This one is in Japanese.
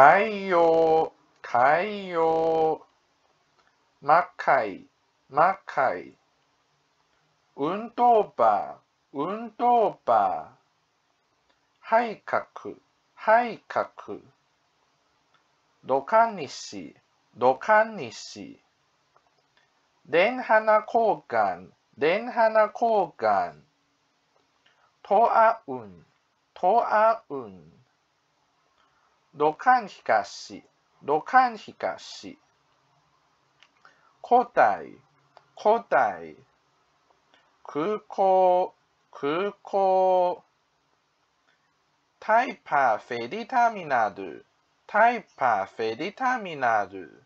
海洋、海洋。魔界、魔界。運動場、運動場。配角、配角。土管西、土管西、電花交換、電花交換。とあうん、とあうん。露間東、露間東。古代、古代。空港、空港。タイパーフェリーターミナル、タイパーフェリーターミナル。